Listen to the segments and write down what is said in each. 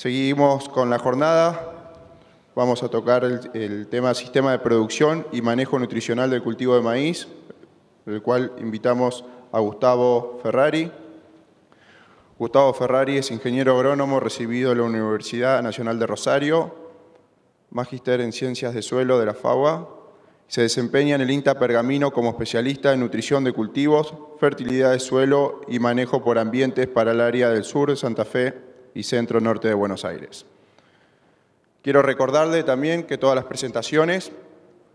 Seguimos con la jornada. Vamos a tocar el, tema sistema de producción y manejo nutricional del cultivo de maíz, el cual invitamos a Gustavo Ferrari. Gustavo Ferrari es ingeniero agrónomo recibido de la Universidad Nacional de Rosario, magíster en Ciencias de Suelo de la FAUA. Se desempeña en el INTA Pergamino como especialista en nutrición de cultivos, fertilidad de suelo y manejo por ambientes para el área del sur de Santa Fe y centro norte de Buenos Aires. Quiero recordarle también que todas las presentaciones,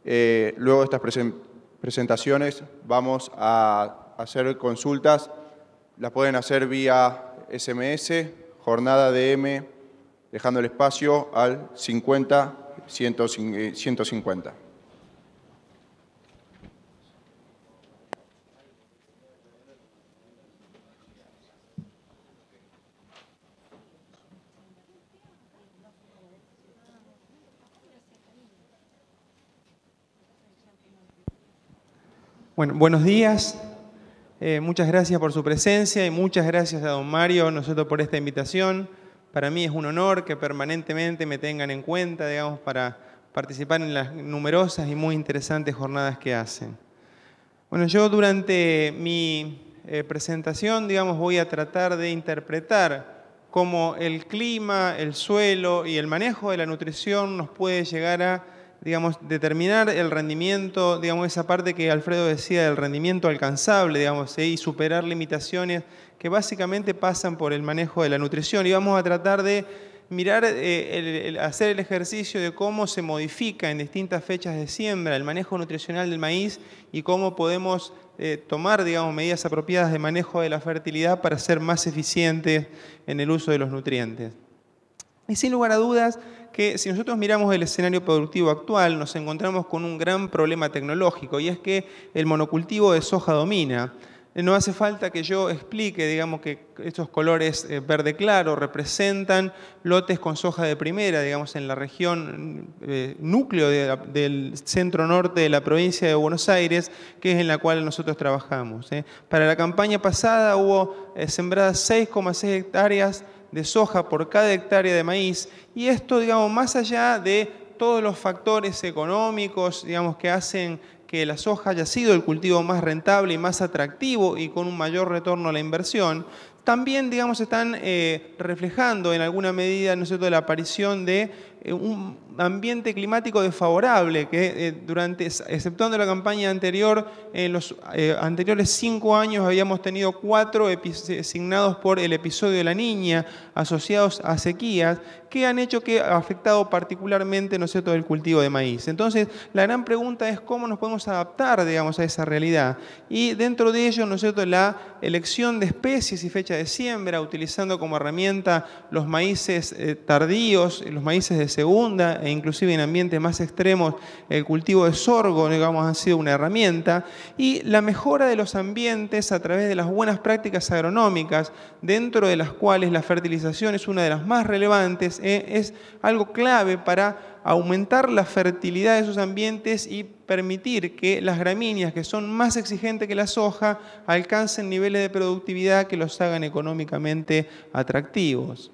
eh, luego de estas presentaciones vamos a hacer consultas, las pueden hacer vía SMS, jornada DM, dejando el espacio al 50 150. Bueno, buenos días. Eh, muchas gracias por su presencia y muchas gracias a don Mario, nosotros por esta invitación. Para mí es un honor que permanentemente me tengan en cuenta, digamos, para participar en las numerosas y muy interesantes jornadas que hacen. Bueno, yo durante mi eh, presentación, digamos, voy a tratar de interpretar cómo el clima, el suelo y el manejo de la nutrición nos puede llegar a digamos, determinar el rendimiento, digamos, esa parte que Alfredo decía del rendimiento alcanzable, digamos, y superar limitaciones que básicamente pasan por el manejo de la nutrición. Y vamos a tratar de mirar, eh, hacer el ejercicio de cómo se modifica en distintas fechas de siembra el manejo nutricional del maíz y cómo podemos eh, tomar, digamos, medidas apropiadas de manejo de la fertilidad para ser más eficientes en el uso de los nutrientes. Y sin lugar a dudas, que si nosotros miramos el escenario productivo actual, nos encontramos con un gran problema tecnológico y es que el monocultivo de soja domina. Eh, no hace falta que yo explique, digamos, que estos colores eh, verde claro representan lotes con soja de primera, digamos, en la región mm, eh, núcleo del centro norte de la provincia de Buenos Aires, que es en la cual nosotros trabajamos. Para la campaña pasada hubo sembradas 6,6 hectáreas de soja por cada hectárea de maíz y esto, digamos, más allá de todos los factores económicos, digamos, que hacen que la soja haya sido el cultivo más rentable y más atractivo y con un mayor retorno a la inversión, también, digamos, están eh, reflejando en alguna medida, ¿no es cierto?, la aparición de eh, un ambiente climático desfavorable que eh, durante, exceptuando la campaña anterior, en los eh, anteriores cinco años habíamos tenido cuatro designados por el episodio de la niña asociados a sequías que han hecho que ha afectado particularmente, ¿no el cultivo de maíz. Entonces, la gran pregunta es cómo nos podemos adaptar, digamos, a esa realidad. Y dentro de ello, ¿no es la elección de especies y fecha de siembra, utilizando como herramienta los maíces tardíos, los maíces de segunda e inclusive en ambientes más extremos el cultivo de sorgo, digamos, ha sido una herramienta y la mejora de los ambientes a través de las buenas prácticas agronómicas, dentro de las cuales la fertilización es una de las más relevantes, eh, es algo clave para aumentar la fertilidad de esos ambientes y permitir que las gramíneas, que son más exigentes que la soja, alcancen niveles de productividad que los hagan económicamente atractivos.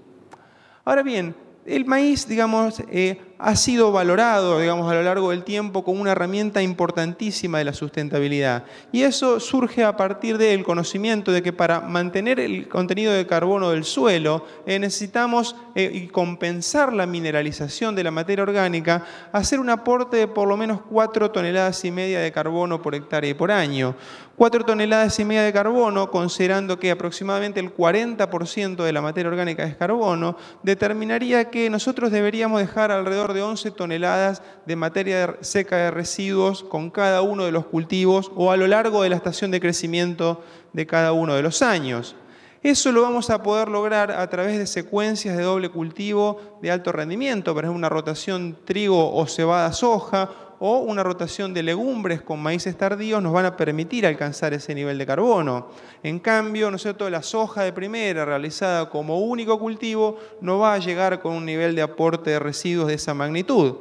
Ahora bien, el maíz, digamos, eh, ha sido valorado, digamos, a lo largo del tiempo como una herramienta importantísima de la sustentabilidad. Y eso surge a partir del conocimiento de que para mantener el contenido de carbono del suelo eh, necesitamos eh, y compensar la mineralización de la materia orgánica, hacer un aporte de por lo menos 4 toneladas y media de carbono por hectárea y por año. 4 toneladas y media de carbono, considerando que aproximadamente el 40% de la materia orgánica es carbono, determinaría que nosotros deberíamos dejar alrededor de 11 toneladas de materia seca de residuos con cada uno de los cultivos o a lo largo de la estación de crecimiento de cada uno de los años. Eso lo vamos a poder lograr a través de secuencias de doble cultivo de alto rendimiento, por ejemplo, una rotación trigo o cebada soja o una rotación de legumbres con maíces tardíos nos van a permitir alcanzar ese nivel de carbono. En cambio, ¿no la soja de primera realizada como único cultivo no va a llegar con un nivel de aporte de residuos de esa magnitud.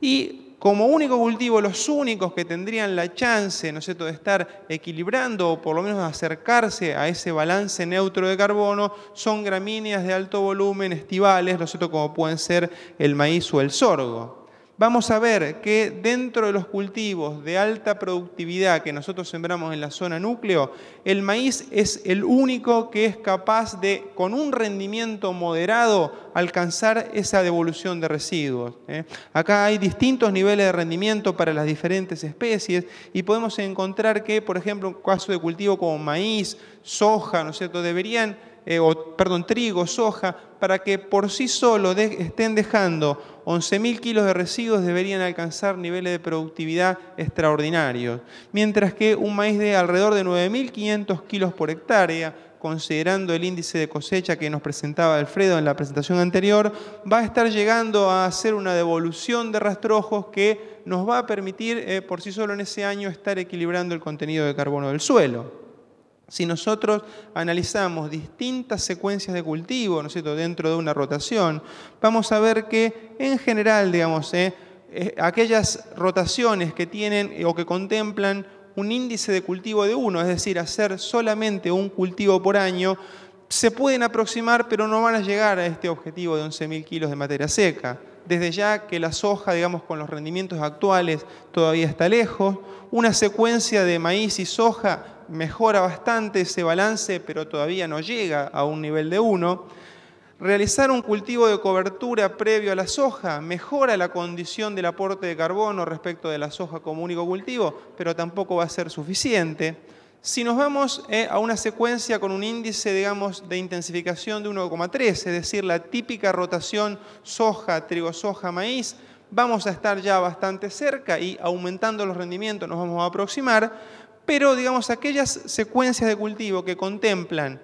Y como único cultivo, los únicos que tendrían la chance, ¿no de estar equilibrando o por lo menos acercarse a ese balance neutro de carbono, son gramíneas de alto volumen, estivales, ¿no como pueden ser el maíz o el sorgo vamos a ver que dentro de los cultivos de alta productividad que nosotros sembramos en la zona núcleo, el maíz es el único que es capaz de, con un rendimiento moderado, alcanzar esa devolución de residuos. ¿eh? Acá hay distintos niveles de rendimiento para las diferentes especies y podemos encontrar que, por ejemplo, en caso de cultivo como maíz, soja, ¿no es cierto?, deberían eh, o, perdón, trigo, soja, para que por sí solo estén dejando 11.000 kilos de residuos, deberían alcanzar niveles de productividad extraordinarios. Mientras que un maíz de alrededor de 9.500 kilos por hectárea, considerando el índice de cosecha que nos presentaba Alfredo en la presentación anterior, va a estar llegando a hacer una devolución de rastrojos que nos va a permitir eh, por sí solo en ese año estar equilibrando el contenido de carbono del suelo. Si nosotros analizamos distintas secuencias de cultivo, ¿no es cierto? dentro de una rotación, vamos a ver que en general, digamos, eh, eh, aquellas rotaciones que tienen o que contemplan un índice de cultivo de uno, es decir, hacer solamente un cultivo por año, se pueden aproximar, pero no van a llegar a este objetivo de 11.000 kilos de materia seca. Desde ya que la soja, digamos, con los rendimientos actuales todavía está lejos, una secuencia de maíz y soja mejora bastante ese balance, pero todavía no llega a un nivel de 1. Realizar un cultivo de cobertura previo a la soja mejora la condición del aporte de carbono respecto de la soja como único cultivo, pero tampoco va a ser suficiente. Si nos vamos eh, a una secuencia con un índice, de intensificación de 1,3, es decir, la típica rotación soja, trigo, soja, maíz, vamos a estar ya bastante cerca y aumentando los rendimientos nos vamos a aproximar pero digamos, aquellas secuencias de cultivo que contemplan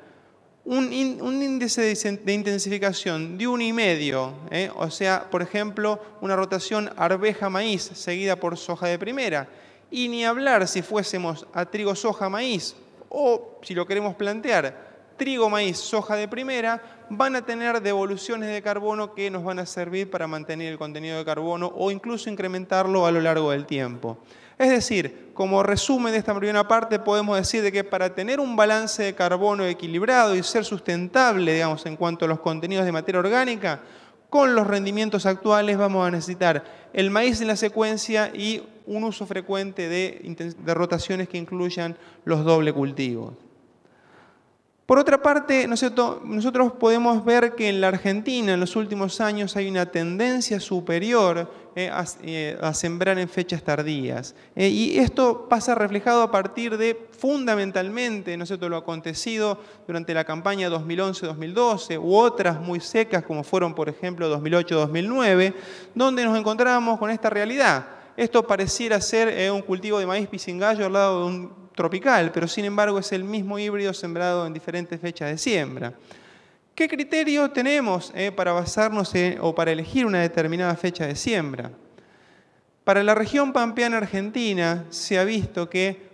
un, índice de, intensificación de 1,5, ¿eh? o sea, por ejemplo, una rotación arveja-maíz seguida por soja de primera, y ni hablar si fuésemos a trigo-soja-maíz, o si lo queremos plantear, trigo, maíz, soja de primera, van a tener devoluciones de carbono que nos van a servir para mantener el contenido de carbono o incluso incrementarlo a lo largo del tiempo. Es decir, como resumen de esta primera parte, podemos decir de que para tener un balance de carbono equilibrado y ser sustentable, digamos, en cuanto a los contenidos de materia orgánica, con los rendimientos actuales vamos a necesitar el maíz en la secuencia y un uso frecuente de, de rotaciones que incluyan los doble cultivos. Por otra parte, nosotros podemos ver que en la Argentina en los últimos años hay una tendencia superior eh, eh, a, sembrar en fechas tardías. Eh, y esto pasa reflejado a partir de fundamentalmente ¿no lo acontecido durante la campaña 2011-2012 u otras muy secas como fueron por ejemplo 2008-2009, donde nos encontramos con esta realidad esto pareciera ser eh, un cultivo de maíz pisingallo al lado de un tropical, pero sin embargo es el mismo híbrido sembrado en diferentes fechas de siembra. ¿Qué criterio tenemos eh, para basarnos o para elegir una determinada fecha de siembra? Para la región pampeana argentina se ha visto que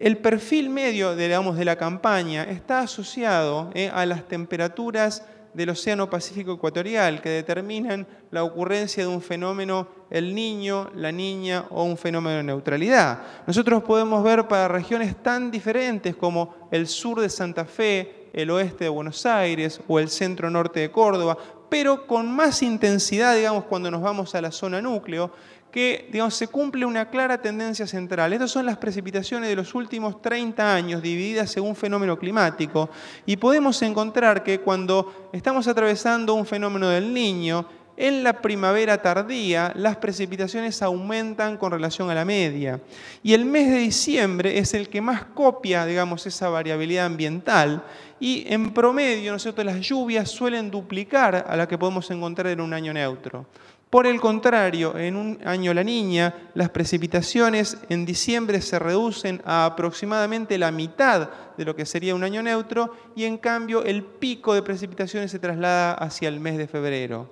el perfil medio de la campaña está asociado eh, a las temperaturas del Océano Pacífico Ecuatorial, que determinan la ocurrencia de un fenómeno el niño, la niña o un fenómeno de neutralidad. Nosotros podemos ver para regiones tan diferentes como el sur de Santa Fe, el oeste de Buenos Aires o el centro norte de Córdoba, pero con más intensidad, digamos, cuando nos vamos a la zona núcleo, que se cumple una clara tendencia central. Estas son las precipitaciones de los últimos 30 años divididas según fenómeno climático y podemos encontrar que cuando estamos atravesando un fenómeno del niño, en la primavera tardía las precipitaciones aumentan con relación a la media y el mes de diciembre es el que más copia, digamos, esa variabilidad ambiental y en promedio, ¿no las lluvias suelen duplicar a la que podemos encontrar en un año neutro. Por el contrario, en un año la niña, las precipitaciones en diciembre se reducen a aproximadamente la mitad de lo que sería un año neutro y en cambio el pico de precipitaciones se traslada hacia el mes de febrero.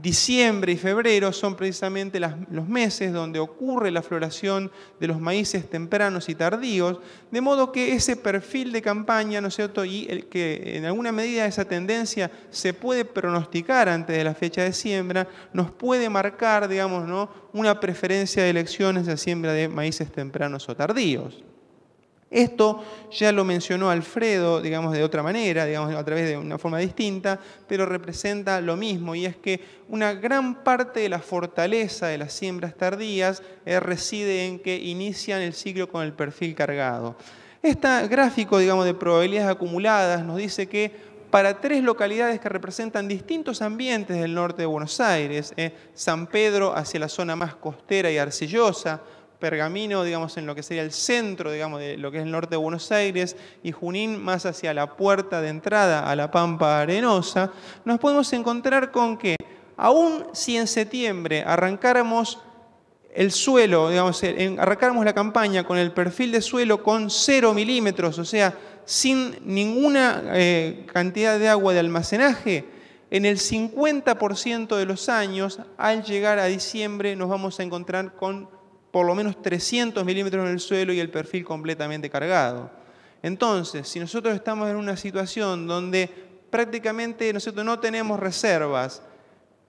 Diciembre y febrero son precisamente los meses donde ocurre la floración de los maíces tempranos y tardíos, de modo que ese perfil de campaña, ¿no es cierto? Y el, que en alguna medida esa tendencia se puede pronosticar antes de la fecha de siembra, nos puede marcar, digamos, una preferencia de elecciones de siembra de maíces tempranos o tardíos. Esto ya lo mencionó Alfredo, digamos de otra manera, digamos a través de una forma distinta, pero representa lo mismo y es que una gran parte de la fortaleza de las siembras tardías eh, reside en que inician el ciclo con el perfil cargado. Este gráfico, digamos, de probabilidades acumuladas nos dice que para tres localidades que representan distintos ambientes del norte de Buenos Aires, eh, San Pedro hacia la zona más costera y arcillosa, Pergamino, digamos, en lo que sería el centro, digamos, de lo que es el norte de Buenos Aires, y Junín más hacia la puerta de entrada a la Pampa Arenosa, nos podemos encontrar con que, aun si en septiembre arrancáramos el suelo, digamos, arrancáramos la campaña con el perfil de suelo con 0 milímetros, o sea, sin ninguna eh, cantidad de agua de almacenaje, en el 50% de los años, al llegar a diciembre, nos vamos a encontrar con por lo menos 300 milímetros en el suelo y el perfil completamente cargado. Entonces, si nosotros estamos en una situación donde prácticamente nosotros no tenemos reservas,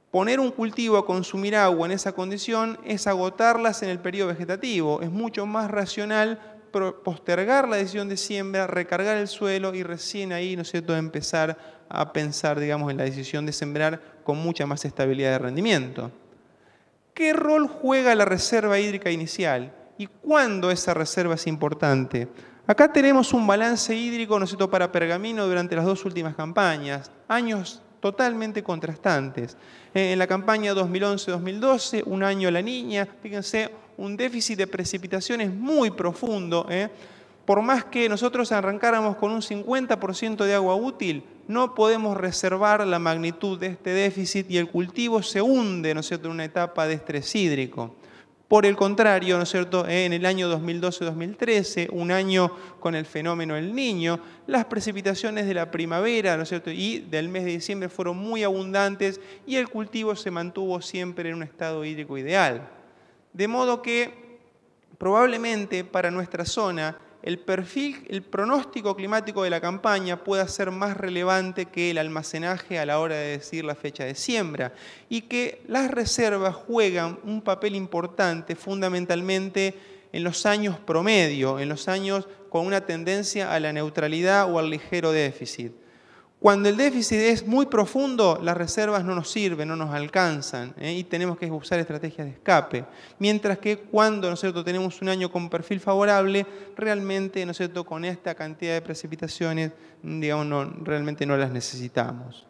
poner un cultivo a consumir agua en esa condición es agotarlas en el periodo vegetativo. Es mucho más racional postergar la decisión de siembra, recargar el suelo y recién ahí, ¿no empezar a pensar, digamos, en la decisión de sembrar con mucha más estabilidad de rendimiento. ¿Qué rol juega la reserva hídrica inicial y cuándo esa reserva es importante? Acá tenemos un balance hídrico, ¿no para Pergamino durante las dos últimas campañas, años totalmente contrastantes. Eh, en la campaña 2011-2012, un año la niña, fíjense, un déficit de precipitaciones muy profundo. ¿eh? Por más que nosotros arrancáramos con un 50% de agua útil, no podemos reservar la magnitud de este déficit y el cultivo se hunde, ¿no cierto?, en una etapa de estrés hídrico. Por el contrario, ¿no cierto?, en el año 2012-2013, un año con el fenómeno El Niño, las precipitaciones de la primavera, ¿no cierto?, y del mes de diciembre fueron muy abundantes y el cultivo se mantuvo siempre en un estado hídrico ideal. De modo que probablemente para nuestra zona el perfil, el pronóstico climático de la campaña pueda ser más relevante que el almacenaje a la hora de decir la fecha de siembra y que las reservas juegan un papel importante fundamentalmente en los años promedio, en los años con una tendencia a la neutralidad o al ligero déficit. Cuando el déficit es muy profundo, las reservas no nos sirven, no nos alcanzan ¿eh? y tenemos que usar estrategias de escape. Mientras que cuando tenemos un año con perfil favorable, realmente ¿no con esta cantidad de precipitaciones mm, digamos, realmente no las necesitamos.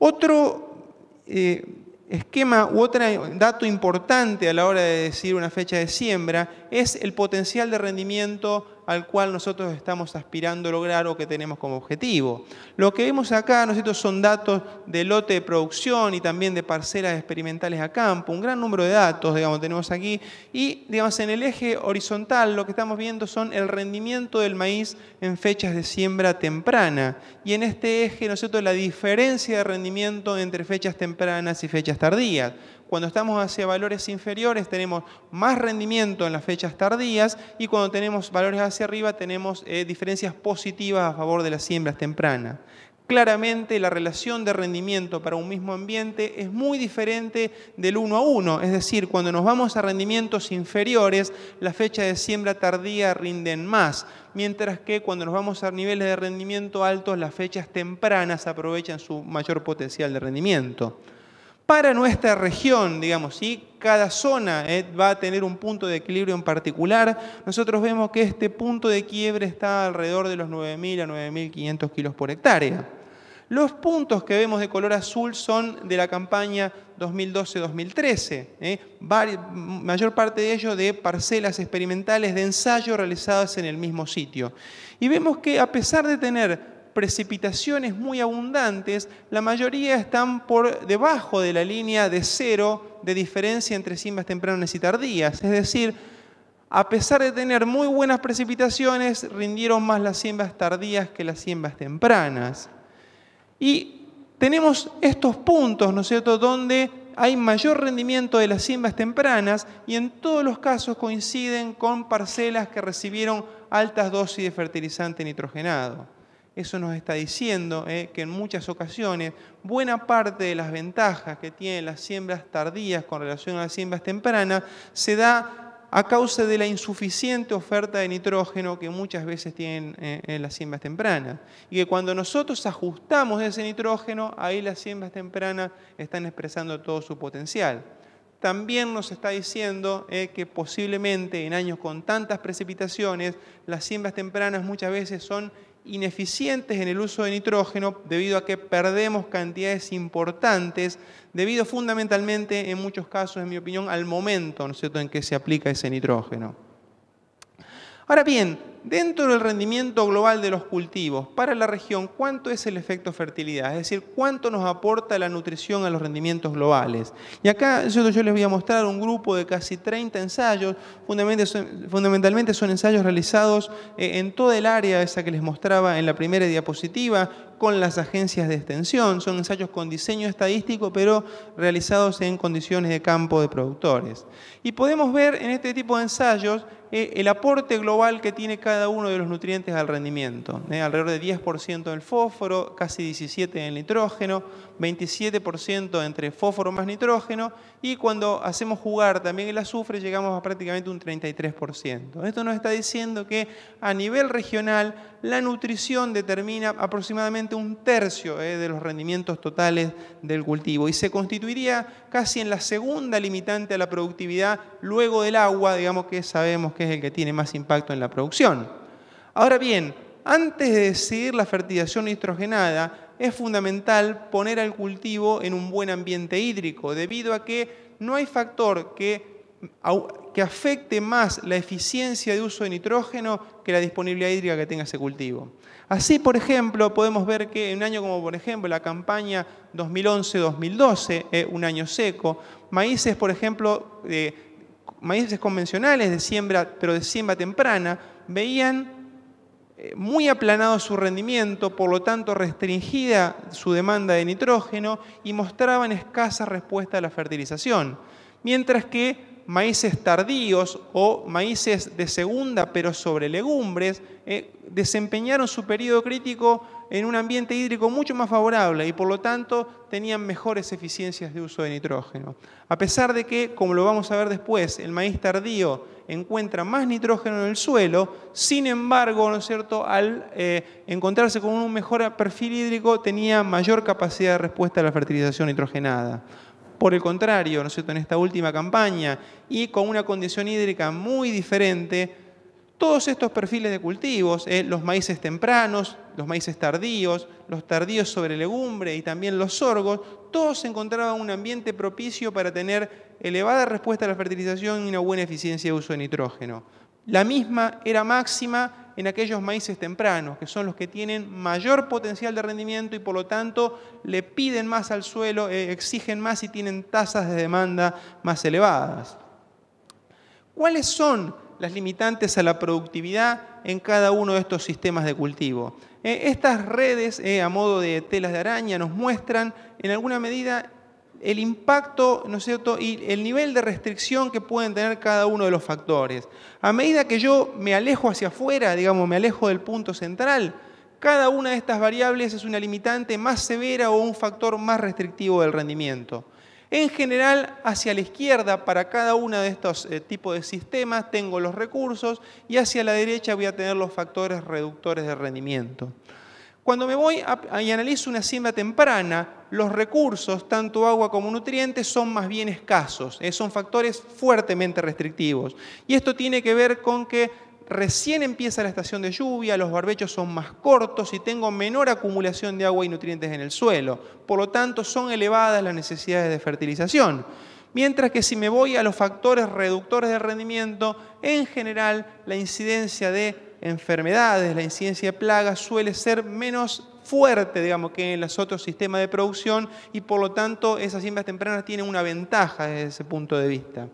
Otro eh, esquema u otro dato importante a la hora de decir una fecha de siembra es el potencial de rendimiento al cual nosotros estamos aspirando a lograr o que tenemos como objetivo. Lo que vemos acá, nosotros son datos de lote de producción y también de parcelas experimentales a campo, un gran número de datos, digamos, tenemos aquí. Y, digamos, en el eje horizontal lo que estamos viendo son el rendimiento del maíz en fechas de siembra temprana. Y en este eje, nosotros la diferencia de rendimiento entre fechas tempranas y fechas tardías. Cuando estamos hacia valores inferiores tenemos más rendimiento en las fechas tardías y cuando tenemos valores hacia arriba tenemos eh, diferencias positivas a favor de las siembras tempranas. Claramente la relación de rendimiento para un mismo ambiente es muy diferente del uno a uno, es decir, cuando nos vamos a rendimientos inferiores, las fechas de siembra tardía rinden más, mientras que cuando nos vamos a niveles de rendimiento altos, las fechas tempranas aprovechan su mayor potencial de rendimiento para nuestra región, digamos, ¿sí? cada zona eh, va a tener un punto de equilibrio en particular. Nosotros vemos que este punto de quiebre está alrededor de los 9.000 a 9.500 kilos por hectárea. Los puntos que vemos de color azul son de la campaña 2012-2013, ¿eh? mayor parte de ellos de parcelas experimentales de ensayo realizadas en el mismo sitio. Y vemos que a pesar de tener precipitaciones muy abundantes, la mayoría están por debajo de la línea de cero de diferencia entre siembras tempranas y tardías. Es decir, a pesar de tener muy buenas precipitaciones, rindieron más las siembas tardías que las siembas tempranas. Y tenemos estos puntos, ¿no es cierto?, donde hay mayor rendimiento de las siembas tempranas y en todos los casos coinciden con parcelas que recibieron altas dosis de fertilizante nitrogenado. Eso nos está diciendo eh, que en muchas ocasiones buena parte de las ventajas que tienen las siembras tardías con relación a las siembras tempranas se da a causa de la insuficiente oferta de nitrógeno que muchas veces tienen eh, eh, las siembras tempranas. Y que cuando nosotros ajustamos ese nitrógeno, ahí las siembras tempranas están expresando todo su potencial también nos está diciendo que posiblemente en años con tantas precipitaciones, las siembras tempranas muchas veces son ineficientes en el uso de nitrógeno debido a que perdemos cantidades importantes, debido fundamentalmente, en muchos casos, en mi opinión, al momento ¿no en que se aplica ese nitrógeno. Ahora bien, dentro del rendimiento global de los cultivos para la región, cuánto es el efecto fertilidad, es decir, cuánto nos aporta la nutrición a los rendimientos globales. Y acá yo, les voy a mostrar un grupo de casi 30 ensayos, fundamentalmente son, fundamentalmente son ensayos realizados eh, en toda el área esa que les mostraba en la primera diapositiva, con las agencias de extensión, son ensayos con diseño estadístico, pero realizados en condiciones de campo de productores. Y podemos ver en este tipo de ensayos eh, el aporte global que tiene cada uno de los nutrientes al rendimiento, eh, alrededor de 10% en el fósforo, casi 17% en el nitrógeno, 27% entre fósforo más nitrógeno y cuando hacemos jugar también el azufre llegamos a prácticamente un 33%. Esto nos está diciendo que a nivel regional la nutrición determina aproximadamente un tercio eh, de los rendimientos totales del cultivo y se constituiría casi en la segunda limitante a la productividad luego del agua, digamos que sabemos que es el que tiene más impacto en la producción. Ahora bien, antes de decidir la fertilización nitrogenada, es fundamental poner al cultivo en un buen ambiente hídrico, debido a que no hay factor que, que afecte más la eficiencia de uso de nitrógeno que la disponibilidad hídrica que tenga ese cultivo. Así, por ejemplo, podemos ver que en un año como, por ejemplo, la campaña 2011-2012, eh, un año seco, maíces, por ejemplo, maíces convencionales de siembra, pero de siembra temprana, veían eh, muy aplanado su rendimiento, por lo tanto restringida su demanda de nitrógeno y mostraban escasa respuesta a la fertilización. Mientras que maíces tardíos o maíces de segunda pero sobre legumbres eh, desempeñaron su periodo crítico en un ambiente hídrico mucho más favorable y por lo tanto tenían mejores eficiencias de uso de nitrógeno. A pesar de que, como lo vamos a ver después, el maíz tardío encuentra más nitrógeno en el suelo, sin embargo, ¿no es cierto?, al eh, encontrarse con un mejor perfil hídrico tenía mayor capacidad de respuesta a la fertilización nitrogenada. Por el contrario, ¿no es cierto? en esta última campaña y con una condición hídrica muy diferente, todos estos perfiles de cultivos, eh, los maíces tempranos, los maíces tardíos, los tardíos sobre legumbre y también los sorgos, todos encontraban un ambiente propicio para tener elevada respuesta a la fertilización y una buena eficiencia de uso de nitrógeno. La misma era máxima en aquellos maíces tempranos, que son los que tienen mayor potencial de rendimiento y por lo tanto le piden más al suelo, eh, exigen más y tienen tasas de demanda más elevadas. ¿Cuáles son las limitantes a la productividad en cada uno de estos sistemas de cultivo. Eh, estas redes, eh, a modo de telas de araña, nos muestran en alguna medida el impacto ¿no y el nivel de restricción que pueden tener cada uno de los factores. A medida que yo me alejo hacia afuera, digamos, me alejo del punto central, cada una de estas variables es una limitante más severa o un factor más restrictivo del rendimiento. En general, hacia la izquierda, para cada uno de estos eh, tipos de sistemas, tengo los recursos y hacia la derecha voy a tener los factores reductores de rendimiento. Cuando me voy y analizo una siembra temprana, los recursos, tanto agua como nutrientes, son más bien escasos, eh, son factores fuertemente restrictivos. Y esto tiene que ver con que recién empieza la estación de lluvia, los barbechos son más cortos y tengo menor acumulación de agua y nutrientes en el suelo. Por lo tanto, son elevadas las necesidades de fertilización. Mientras que si me voy a los factores reductores de rendimiento, en general la incidencia de enfermedades, la incidencia de plagas suele ser menos fuerte, digamos, que en los otros sistemas de producción y por lo tanto esas siembras tempranas tienen una ventaja desde ese punto de vista.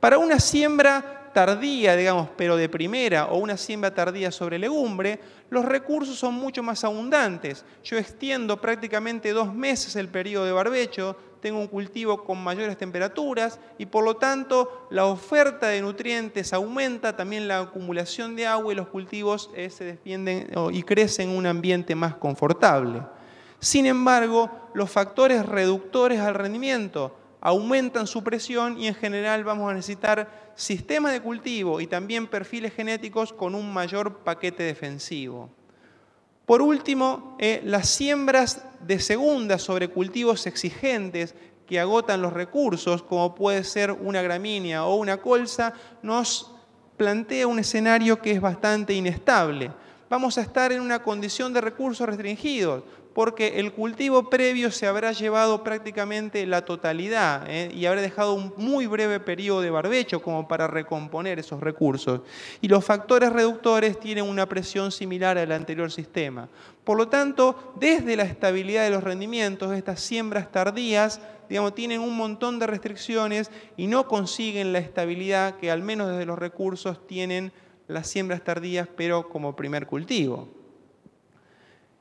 Para una siembra tardía, digamos, pero de primera, o una siembra tardía sobre legumbre, los recursos son mucho más abundantes. Yo extiendo prácticamente dos meses el periodo de barbecho, tengo un cultivo con mayores temperaturas y por lo tanto la oferta de nutrientes aumenta, también la acumulación de agua y los cultivos eh, se despienden y crecen en un ambiente más confortable. Sin embargo, los factores reductores al rendimiento, aumentan su presión y en general vamos a necesitar sistemas de cultivo y también perfiles genéticos con un mayor paquete defensivo. Por último, eh, las siembras de segunda sobre cultivos exigentes que agotan los recursos, como puede ser una gramínea o una colza, nos plantea un escenario que es bastante inestable. Vamos a estar en una condición de recursos restringidos porque el cultivo previo se habrá llevado prácticamente la totalidad ¿eh? y habrá dejado un muy breve periodo de barbecho como para recomponer esos recursos. Y los factores reductores tienen una presión similar al anterior sistema. Por lo tanto, desde la estabilidad de los rendimientos, estas siembras tardías tienen un montón de restricciones y no consiguen la estabilidad que al menos desde los recursos tienen las siembras tardías, pero como primer cultivo.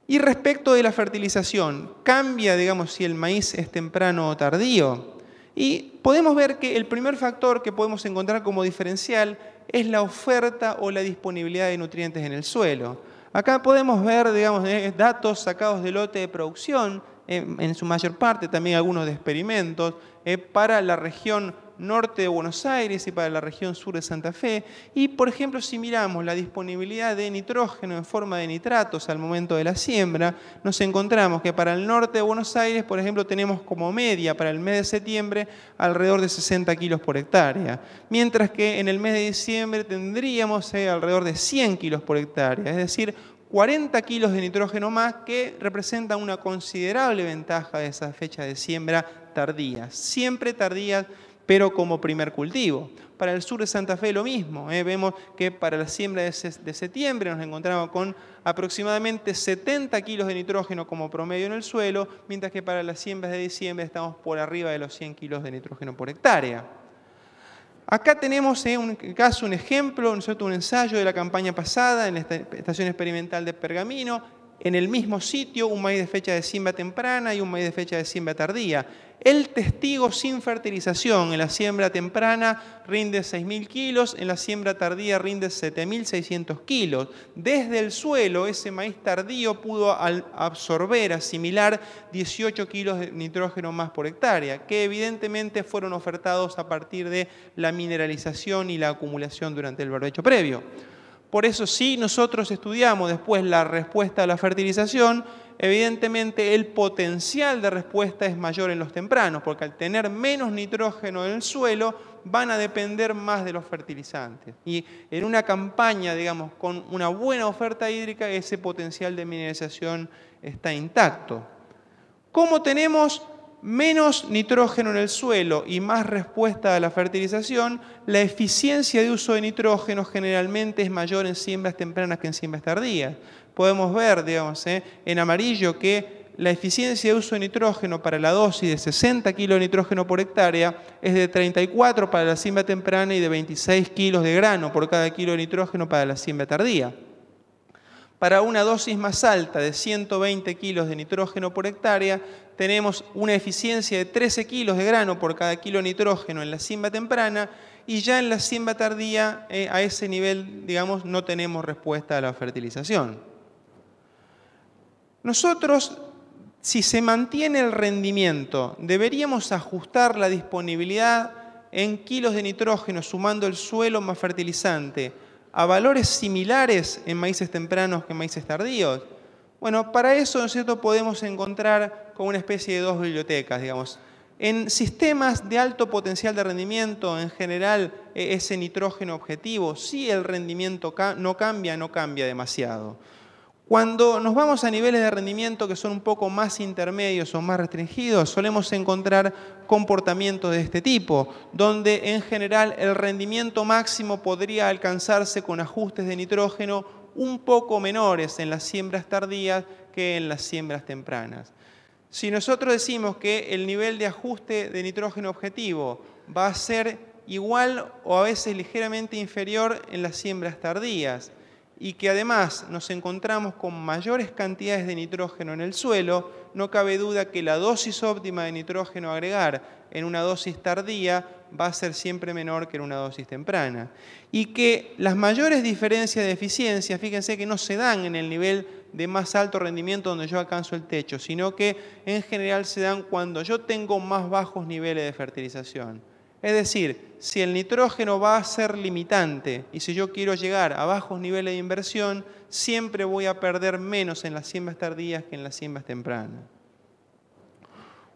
Y respecto de la fertilización, cambia, digamos, si el maíz es temprano o tardío. Y podemos ver que el primer factor que podemos encontrar como diferencial es la oferta o la disponibilidad de nutrientes en el suelo. Acá podemos ver, digamos, eh, datos sacados del lote de producción, eh, en, su mayor parte, también algunos de experimentos, eh, para la región norte de Buenos Aires y para la región sur de Santa Fe. Y, por ejemplo, si miramos la disponibilidad de nitrógeno en forma de nitratos al momento de la siembra, nos encontramos que para el norte de Buenos Aires, por ejemplo, tenemos como media para el mes de septiembre alrededor de 60 kilos por hectárea, mientras que en el mes de diciembre tendríamos eh, alrededor de 100 kilos por hectárea, es decir, 40 kilos de nitrógeno más que representa una considerable ventaja de esa fecha de siembra tardía. Siempre tardía pero como primer cultivo. Para el sur de Santa Fe lo mismo. ¿eh? Vemos que para la siembra de, septiembre nos encontramos con aproximadamente 70 kilos de nitrógeno como promedio en el suelo, mientras que para las siembras de diciembre estamos por arriba de los 100 kilos de nitrógeno por hectárea. Acá tenemos ¿eh? un caso, un ejemplo, nosotros un ensayo de la campaña pasada en la estación experimental de Pergamino, en el mismo sitio un maíz de fecha de siembra temprana y un maíz de fecha de siembra tardía. El testigo sin fertilización en la siembra temprana rinde 6.000 kilos, en la siembra tardía rinde 7.600 kilos. Desde el suelo ese maíz tardío pudo absorber, asimilar 18 kilos de nitrógeno más por hectárea, que evidentemente fueron ofertados a partir de la mineralización y la acumulación durante el barbecho previo. Por eso si nosotros estudiamos después la respuesta a la fertilización, evidentemente el potencial de respuesta es mayor en los tempranos, porque al tener menos nitrógeno en el suelo, van a depender más de los fertilizantes. Y en una campaña, digamos, con una buena oferta hídrica, ese potencial de mineralización está intacto. ¿Cómo tenemos menos nitrógeno en el suelo y más respuesta a la fertilización, la eficiencia de uso de nitrógeno generalmente es mayor en siembras tempranas que en siembras tardías. Podemos ver, digamos, ¿eh? en amarillo que la eficiencia de uso de nitrógeno para la dosis de 60 kilos de nitrógeno por hectárea es de 34 para la siembra temprana y de 26 kilos de grano por cada kilo de nitrógeno para la siembra tardía para una dosis más alta de 120 kilos de nitrógeno por hectárea, tenemos una eficiencia de 13 kilos de grano por cada kilo de nitrógeno en la simba temprana y ya en la simba tardía eh, a ese nivel, digamos, no tenemos respuesta a la fertilización. Nosotros, si se mantiene el rendimiento, deberíamos ajustar la disponibilidad en kilos de nitrógeno sumando el suelo más fertilizante a valores similares en maíces tempranos que en maíces tardíos. Bueno, para eso, cierto?, podemos encontrar como una especie de dos bibliotecas, digamos. En sistemas de alto potencial de rendimiento, en general, e-, ese nitrógeno objetivo, si el rendimiento no cambia, no cambia demasiado. Cuando nos vamos a niveles de rendimiento que son un poco más intermedios o más restringidos, solemos encontrar comportamientos de este tipo, donde en general el rendimiento máximo podría alcanzarse con ajustes de nitrógeno un poco menores en las siembras tardías que en las siembras tempranas. Si nosotros decimos que el nivel de ajuste de nitrógeno objetivo va a ser igual o a veces ligeramente inferior en las siembras tardías, y que además nos encontramos con mayores cantidades de nitrógeno en el suelo, no cabe duda que la dosis óptima de nitrógeno a agregar en una dosis tardía va a ser siempre menor que en una dosis temprana. Y que las mayores diferencias de eficiencia, fíjense que no se dan en el nivel de más alto rendimiento donde yo alcanzo el techo, sino que en general se dan cuando yo tengo más bajos niveles de fertilización. Es decir, si el nitrógeno va a ser limitante y si yo quiero llegar a bajos niveles de inversión, siempre voy a perder menos en las siembras tardías que en las siembras tempranas.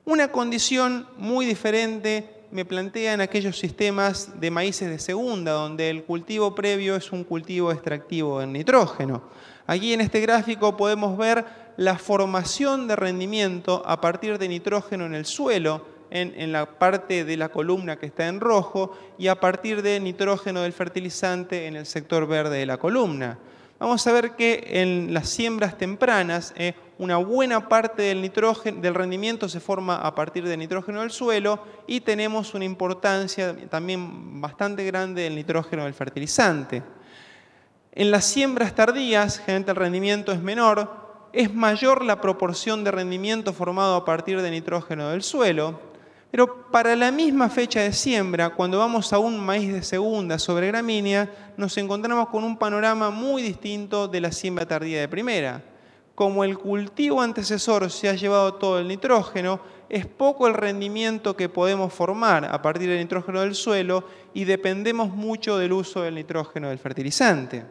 Una condición muy diferente me plantea en aquellos sistemas de maíces de segunda, donde el cultivo previo es un cultivo extractivo en nitrógeno. Aquí en este gráfico podemos ver la formación de rendimiento a partir de nitrógeno en el suelo en, la parte de la columna que está en rojo y a partir de nitrógeno del fertilizante en el sector verde de la columna. Vamos a ver que en las siembras tempranas eh, una buena parte del, del rendimiento se forma a partir de nitrógeno del suelo y tenemos una importancia también bastante grande del nitrógeno del fertilizante. En las siembras tardías, generalmente el rendimiento es menor, es mayor la proporción de rendimiento formado a partir de nitrógeno del suelo, pero para la misma fecha de siembra, cuando vamos a un maíz de segunda sobre gramínea, nos encontramos con un panorama muy distinto de la siembra tardía de primera. Como el cultivo antecesor se ha llevado todo el nitrógeno, es poco el rendimiento que podemos formar a partir del nitrógeno del suelo y dependemos mucho del uso del nitrógeno del fertilizante.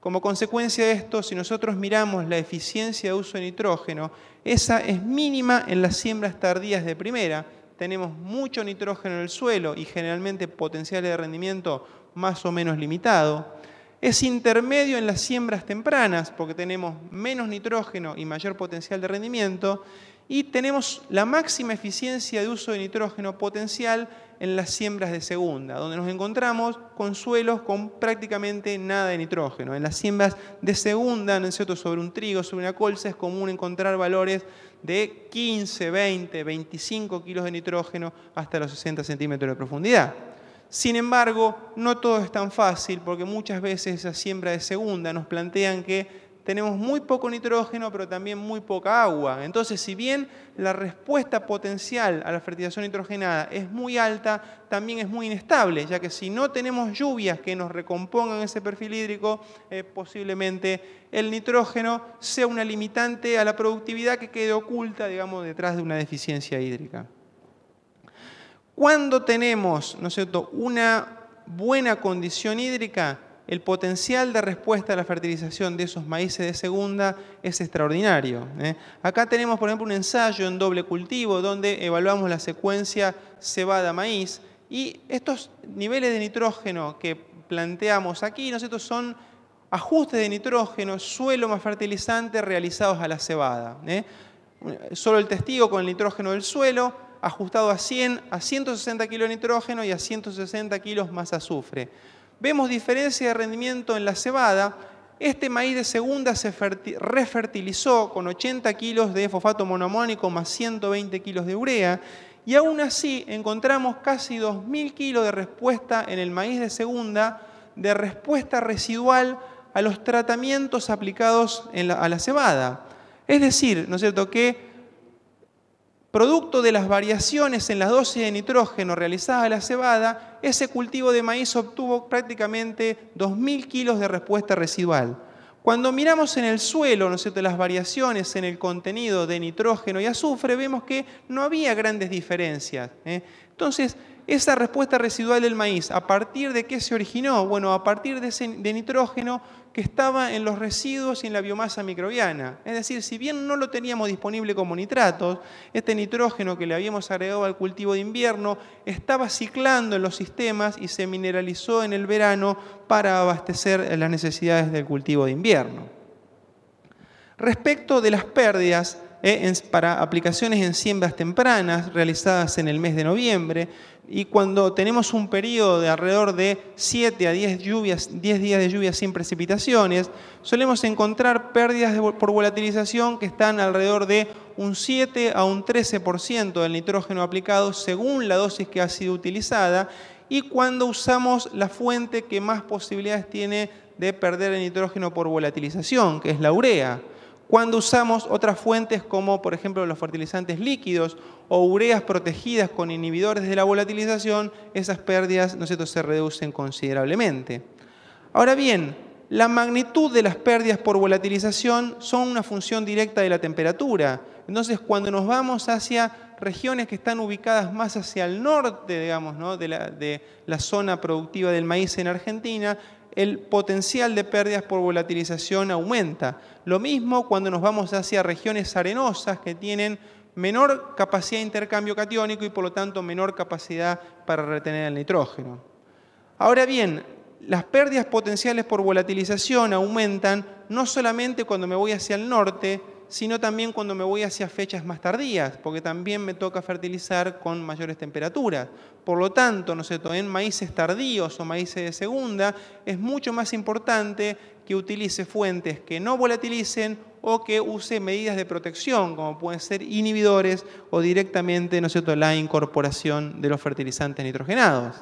Como consecuencia de esto, si nosotros miramos la eficiencia de uso de nitrógeno, esa es mínima en las siembras tardías de primera, tenemos mucho nitrógeno en el suelo y generalmente potenciales de rendimiento más o menos limitado. Es intermedio en las siembras tempranas porque tenemos menos nitrógeno y mayor potencial de rendimiento y tenemos la máxima eficiencia de uso de nitrógeno potencial en las siembras de segunda, donde nos encontramos con suelos con prácticamente nada de nitrógeno. En las siembras de segunda, sobre un trigo, sobre una colza, es común encontrar valores de 15, 20, 25 kilos de nitrógeno hasta los 60 centímetros de profundidad. Sin embargo, no todo es tan fácil porque muchas veces esa siembra de segunda nos plantean que tenemos muy poco nitrógeno, pero también muy poca agua. Entonces, si bien la respuesta potencial a la fertilización nitrogenada es muy alta, también es muy inestable, ya que si no tenemos lluvias que nos recompongan ese perfil hídrico, eh, posiblemente el nitrógeno sea una limitante a la productividad que quede oculta, digamos, detrás de una deficiencia hídrica. Cuando tenemos, ¿no es una buena condición hídrica, el potencial de respuesta a la fertilización de esos maíces de segunda es extraordinario. ¿eh? Acá tenemos, por ejemplo, un ensayo en doble cultivo donde evaluamos la secuencia cebada-maíz y estos niveles de nitrógeno que planteamos aquí, nosotros son ajustes de nitrógeno, suelo más fertilizante realizados a la cebada. ¿eh? Solo el testigo con el nitrógeno del suelo, ajustado a 100, a 160 kilos de nitrógeno y a 160 kilos más azufre. Vemos diferencia de rendimiento en la cebada. Este maíz de segunda se refertilizó con 80 kilos de fosfato monomónico más 120 kilos de urea y aún así encontramos casi 2.000 kilos de respuesta en el maíz de segunda de respuesta residual a los tratamientos aplicados en a la cebada. Es decir, ¿no es cierto?, que Producto de las variaciones en las dosis de nitrógeno realizadas a la cebada, ese cultivo de maíz obtuvo prácticamente 2.000 kilos de respuesta residual. Cuando miramos en el suelo ¿no las variaciones en el contenido de nitrógeno y azufre, vemos que no había grandes diferencias. ¿eh? Entonces, esa respuesta residual del maíz, ¿a partir de qué se originó? Bueno, a partir de, nitrógeno que estaba en los residuos y en la biomasa microbiana. Es decir, si bien no lo teníamos disponible como nitratos, este nitrógeno que le habíamos agregado al cultivo de invierno estaba ciclando en los sistemas y se mineralizó en el verano para abastecer las necesidades del cultivo de invierno. Respecto de las pérdidas eh, para aplicaciones en siembras tempranas realizadas en el mes de noviembre, y cuando tenemos un periodo de alrededor de 7 a 10, lluvias, 10 días de lluvia sin precipitaciones, solemos encontrar pérdidas por volatilización que están alrededor de un 7 a un 13% del nitrógeno aplicado según la dosis que ha sido utilizada y cuando usamos la fuente que más posibilidades tiene de perder el nitrógeno por volatilización, que es la urea cuando usamos otras fuentes como por ejemplo los fertilizantes líquidos o ureas protegidas con inhibidores de la volatilización, esas pérdidas ¿no se reducen considerablemente. Ahora bien, la magnitud de las pérdidas por volatilización son una función directa de la temperatura. Entonces, cuando nos vamos hacia regiones que están ubicadas más hacia el norte, digamos, de la zona productiva del maíz en Argentina, el potencial de pérdidas por volatilización aumenta. Lo mismo cuando nos vamos hacia regiones arenosas que tienen menor capacidad de intercambio catiónico y por lo tanto menor capacidad para retener el nitrógeno. Ahora bien, las pérdidas potenciales por volatilización aumentan no solamente cuando me voy hacia el norte, sino también cuando me voy hacia fechas más tardías, porque también me toca fertilizar con mayores temperaturas. Por lo tanto, no sé, en maíces tardíos o maíces de segunda, es mucho más importante que utilice fuentes que no volatilicen o que use medidas de protección, como pueden ser inhibidores o directamente, no la incorporación de los fertilizantes nitrogenados.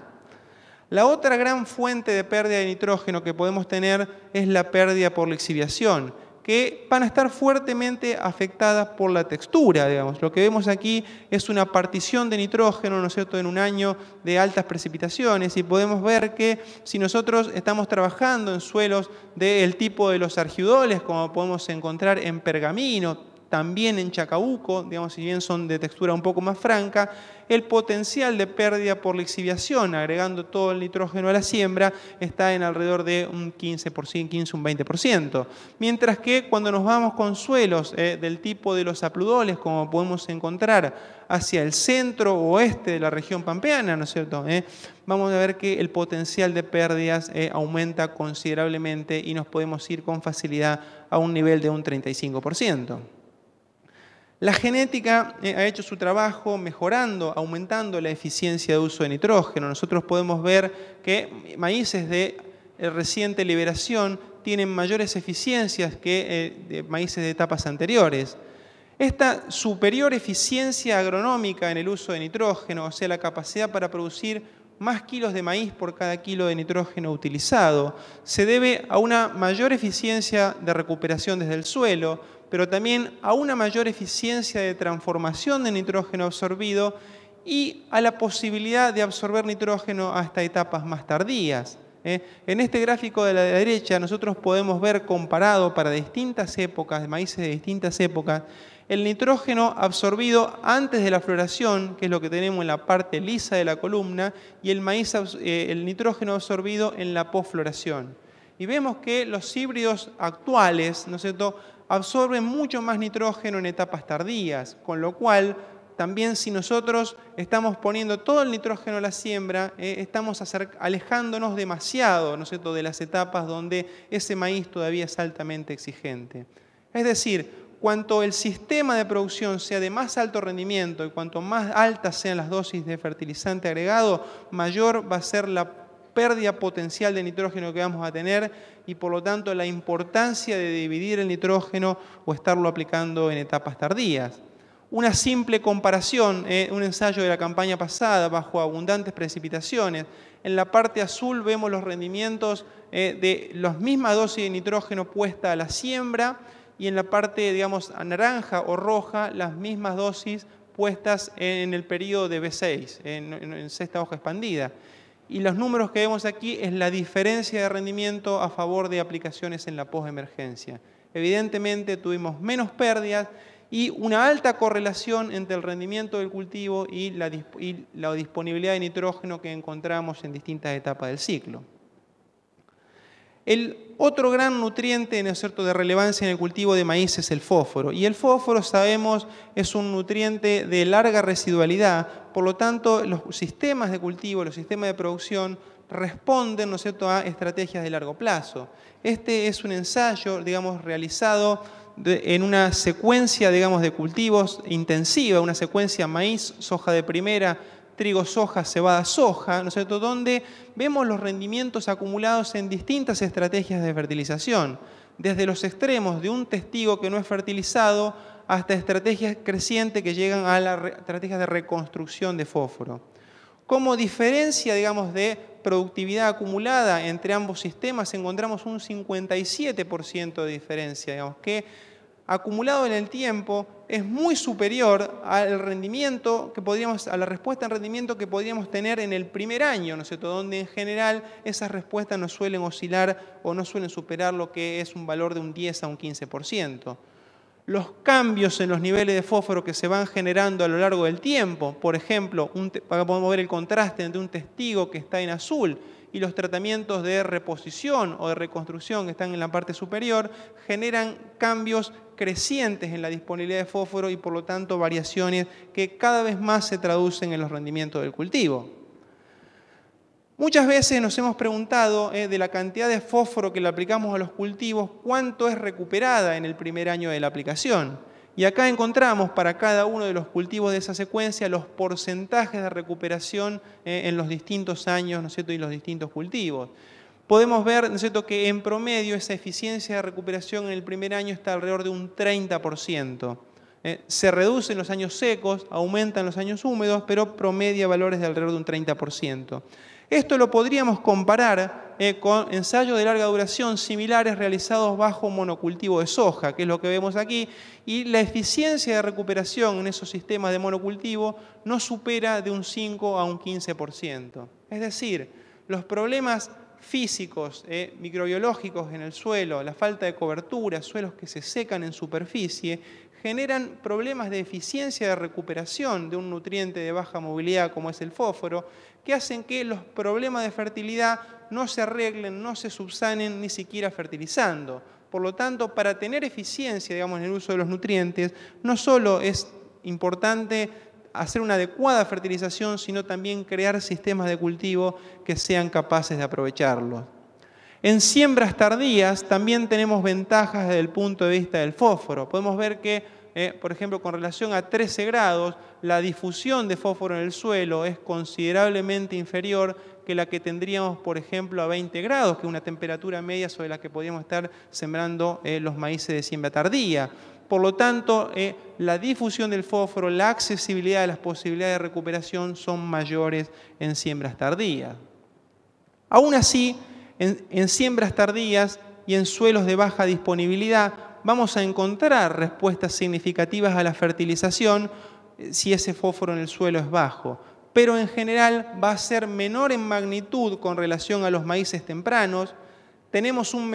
La otra gran fuente de pérdida de nitrógeno que podemos tener es la pérdida por lixiviación que van a estar fuertemente afectadas por la textura, digamos. Lo que vemos aquí es una partición de nitrógeno, ¿no es cierto?, en un año de altas precipitaciones y podemos ver que si nosotros estamos trabajando en suelos del tipo de los argiudoles, como podemos encontrar en pergamino, también en Chacabuco, digamos, si bien son de textura un poco más franca, el potencial de pérdida por la lixiviación, agregando todo el nitrógeno a la siembra, está en alrededor de un 15%, 15, un 20%. Mientras que cuando nos vamos con suelos eh, del tipo de los apludoles, como podemos encontrar hacia el centro oeste de la región pampeana, ¿no es cierto? Eh, vamos a ver que el potencial de pérdidas eh, aumenta considerablemente y nos podemos ir con facilidad a un nivel de un 35%. La genética eh, ha hecho su trabajo mejorando, aumentando la eficiencia de uso de nitrógeno. Nosotros podemos ver que maíces de eh, reciente liberación tienen mayores eficiencias que eh, maíces de etapas anteriores. Esta superior eficiencia agronómica en el uso de nitrógeno, o sea, la capacidad para producir más kilos de maíz por cada kilo de nitrógeno utilizado, se debe a una mayor eficiencia de recuperación desde el suelo, pero también a una mayor eficiencia de transformación de nitrógeno absorbido y a la posibilidad de absorber nitrógeno hasta etapas más tardías. ¿eh? En este gráfico de la derecha nosotros podemos ver comparado para distintas épocas, de maíces de distintas épocas, el nitrógeno absorbido antes de la floración, que es lo que tenemos en la parte lisa de la columna, y el, maíz, eh, el nitrógeno absorbido en la posfloración. Y vemos que los híbridos actuales, ¿no es cierto?, absorben mucho más nitrógeno en etapas tardías, con lo cual también si nosotros estamos poniendo todo el nitrógeno a la siembra, eh, estamos alejándonos demasiado ¿no de las etapas donde ese maíz todavía es altamente exigente. Es decir, cuanto el sistema de producción sea de más alto rendimiento y cuanto más altas sean las dosis de fertilizante agregado, mayor va a ser la pérdida potencial de nitrógeno que vamos a tener y por lo tanto la importancia de dividir el nitrógeno o estarlo aplicando en etapas tardías. Una simple comparación, eh, un ensayo de la campaña pasada bajo abundantes precipitaciones. En la parte azul vemos los rendimientos eh, de las mismas dosis de nitrógeno puesta a la siembra y en la parte, digamos, naranja o roja, las mismas dosis puestas en el periodo de B6, en sexta hoja expandida. Y los números que vemos aquí es la diferencia de rendimiento a favor de aplicaciones en la emergencia. Evidentemente tuvimos menos pérdidas y una alta correlación entre el rendimiento del cultivo y la disponibilidad de nitrógeno que encontramos en distintas etapas del ciclo. El otro gran nutriente cierto? de relevancia en el cultivo de maíz es el fósforo. Y el fósforo, sabemos, es un nutriente de larga residualidad, por lo tanto, los sistemas de cultivo, los sistemas de producción, responden ¿no es cierto? a estrategias de largo plazo. Este es un ensayo, digamos, realizado en una secuencia, de cultivos intensiva, una secuencia maíz, soja de primera, trigo, soja, cebada, soja, ¿no es cierto? Donde vemos los rendimientos acumulados en distintas estrategias de fertilización, desde los extremos de un testigo que no es fertilizado hasta estrategias crecientes que llegan a las estrategias de reconstrucción de fósforo. Como diferencia, digamos, de productividad acumulada entre ambos sistemas, encontramos un 57% de diferencia, digamos, que acumulado en el tiempo es muy superior al rendimiento que podríamos, a la respuesta en rendimiento que podríamos tener en el primer año, ¿no sé todo, Donde en general esas respuestas no suelen oscilar o no suelen superar lo que es un valor de un 10 a un 15%. Los cambios en los niveles de fósforo que se van generando a lo largo del tiempo, por ejemplo, para podemos ver el contraste entre un testigo que está en azul y los tratamientos de reposición o de reconstrucción que están en la parte superior generan cambios crecientes en la disponibilidad de fósforo y por lo tanto variaciones que cada vez más se traducen en los rendimientos del cultivo. Muchas veces nos hemos preguntado eh, de la cantidad de fósforo que le aplicamos a los cultivos, cuánto es recuperada en el primer año de la aplicación. Y acá encontramos para cada uno de los cultivos de esa secuencia los porcentajes de recuperación eh, en los distintos años ¿no y los distintos cultivos. Podemos ver cierto? que en promedio esa eficiencia de recuperación en el primer año está alrededor de un 30%. Eh, se reducen los años secos, aumentan los años húmedos, pero promedia valores de alrededor de un 30%. Esto lo podríamos comparar eh, con ensayos de larga duración similares realizados bajo monocultivo de soja, que es lo que vemos aquí, y la eficiencia de recuperación en esos sistemas de monocultivo no supera de un 5 a un 15%. Es decir, los problemas físicos, eh, microbiológicos en el suelo, la falta de cobertura, suelos que se secan en superficie, generan problemas de eficiencia de recuperación de un nutriente de baja movilidad como es el fósforo, que hacen que los problemas de fertilidad no se arreglen, no se subsanen ni siquiera fertilizando. Por lo tanto, para tener eficiencia, digamos, en el uso de los nutrientes, no solo es importante hacer una adecuada fertilización, sino también crear sistemas de cultivo que sean capaces de aprovecharlo. En siembras tardías también tenemos ventajas desde el punto de vista del fósforo. Podemos ver que, eh, por ejemplo, con relación a 13 grados, la difusión de fósforo en el suelo es considerablemente inferior que la que tendríamos, por ejemplo, a 20 grados, que es una temperatura media sobre la que podríamos estar sembrando eh, los maíces de siembra tardía. Por lo tanto, eh, la difusión del fósforo, la accesibilidad de las posibilidades de recuperación son mayores en siembras tardías. Aún así, en siembras tardías y en suelos de baja disponibilidad, vamos a encontrar respuestas significativas a la fertilización si ese fósforo en el suelo es bajo, pero en general va a ser menor en magnitud con relación a los maíces tempranos, tenemos un,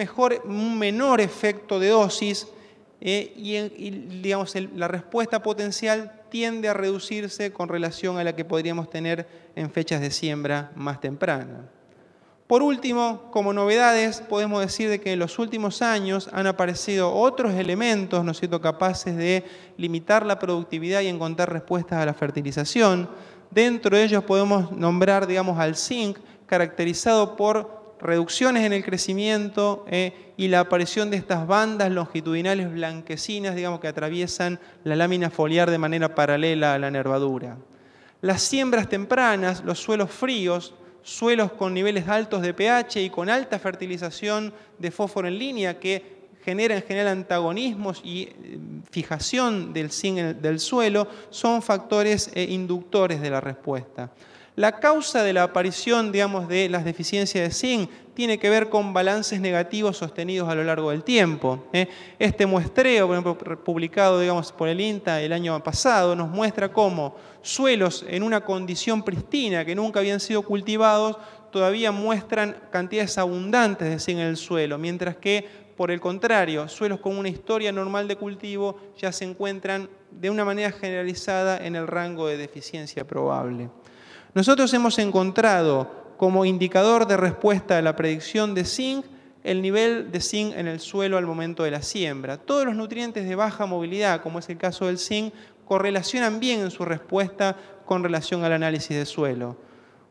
menor efecto de dosis eh, y, la respuesta potencial tiende a reducirse con relación a la que podríamos tener en fechas de siembra más tempranas. Por último, como novedades, podemos decir de que en los últimos años han aparecido otros elementos, ¿no capaces de limitar la productividad y encontrar respuestas a la fertilización. Dentro de ellos podemos nombrar, digamos, al zinc, caracterizado por reducciones en el crecimiento eh, y la aparición de estas bandas longitudinales blanquecinas, digamos, que atraviesan la lámina foliar de manera paralela a la nervadura. Las siembras tempranas, los suelos fríos, suelos con niveles altos de pH y con alta fertilización de fósforo en línea que genera en general antagonismos y eh, fijación del zinc del suelo, son factores eh, inductores de la respuesta. La causa de la aparición, digamos, de las deficiencias de zinc tiene que ver con balances negativos sostenidos a lo largo del tiempo. ¿eh? Este muestreo, publicado digamos, por el INTA el año pasado, nos muestra cómo suelos en una condición pristina que nunca habían sido cultivados todavía muestran cantidades abundantes de zinc en el suelo, mientras que, por el contrario, suelos con una historia normal de cultivo ya se encuentran de una manera generalizada en el rango de deficiencia probable. Nosotros hemos encontrado como indicador de respuesta a la predicción de zinc el nivel de zinc en el suelo al momento de la siembra. Todos los nutrientes de baja movilidad, como es el caso del zinc, correlacionan bien en su respuesta con relación al análisis de suelo.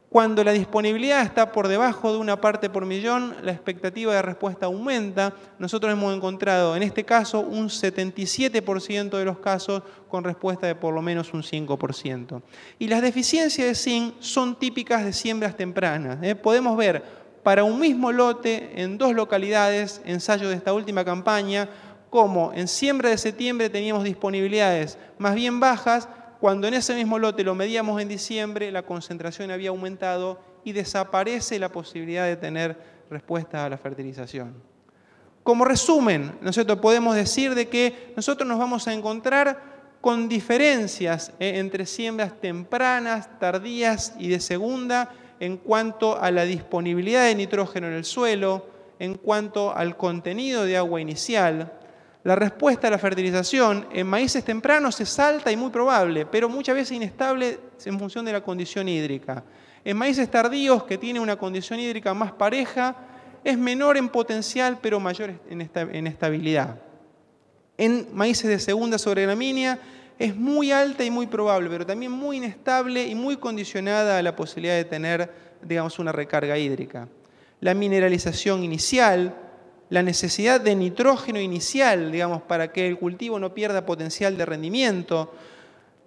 Cuando la disponibilidad está por debajo de una parte por millón, la expectativa de respuesta aumenta. Nosotros hemos encontrado en este caso un 77% de los casos con respuesta de por lo menos un 5%. Y las deficiencias de zinc son típicas de siembras tempranas. ¿eh? Podemos ver para un mismo lote en dos localidades, ensayo de esta última campaña, como en siembra de septiembre teníamos disponibilidades más bien bajas cuando en ese mismo lote lo medíamos en diciembre, la concentración había aumentado y desaparece la posibilidad de tener respuesta a la fertilización. Como resumen, podemos decir de que nosotros nos vamos a encontrar con diferencias eh, entre siembras tempranas, tardías y de segunda en cuanto a la disponibilidad de nitrógeno en el suelo, en cuanto al contenido de agua inicial, la respuesta a la fertilización en maíces tempranos es alta y muy probable, pero muchas veces inestable en función de la condición hídrica. En maíces tardíos, que tienen una condición hídrica más pareja, es menor en potencial, pero mayor en estabilidad. En maíces de segunda sobre es muy alta y muy probable, pero también muy inestable y muy condicionada a la posibilidad de tener, digamos, una recarga hídrica. La mineralización inicial, la necesidad de nitrógeno inicial, digamos, para que el cultivo no pierda potencial de rendimiento,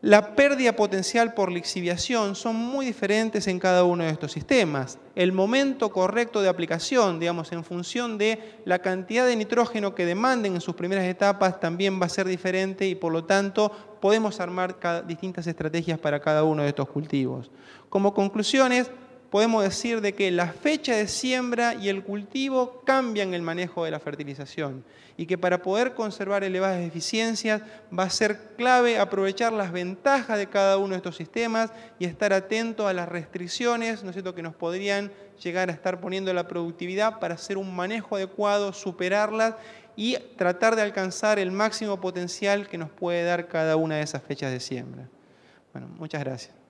la pérdida potencial por lixiviación son muy diferentes en cada uno de estos sistemas. El momento correcto de aplicación, digamos, en función de la cantidad de nitrógeno que demanden en sus primeras etapas también va a ser diferente y por lo tanto podemos armar distintas estrategias para cada uno de estos cultivos. Como conclusiones, podemos decir de que la fecha de siembra y el cultivo cambian el manejo de la fertilización y que para poder conservar elevadas eficiencias va a ser clave aprovechar las ventajas de cada uno de estos sistemas y estar atento a las restricciones, ¿no que nos podrían llegar a estar poniendo la productividad para hacer un manejo adecuado, superarlas y tratar de alcanzar el máximo potencial que nos puede dar cada una de esas fechas de siembra. Bueno, muchas gracias.